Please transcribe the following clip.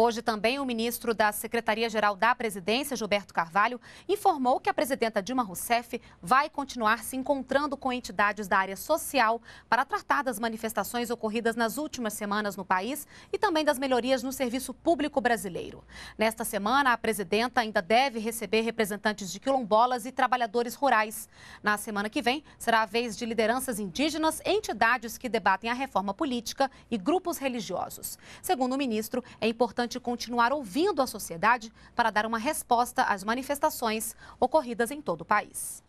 Hoje também o ministro da Secretaria-Geral da Presidência, Gilberto Carvalho, informou que a presidenta Dilma Rousseff vai continuar se encontrando com entidades da área social para tratar das manifestações ocorridas nas últimas semanas no país e também das melhorias no serviço público brasileiro. Nesta semana, a presidenta ainda deve receber representantes de quilombolas e trabalhadores rurais. Na semana que vem, será a vez de lideranças indígenas, entidades que debatem a reforma política e grupos religiosos. Segundo o ministro, é importante importante continuar ouvindo a sociedade para dar uma resposta às manifestações ocorridas em todo o país.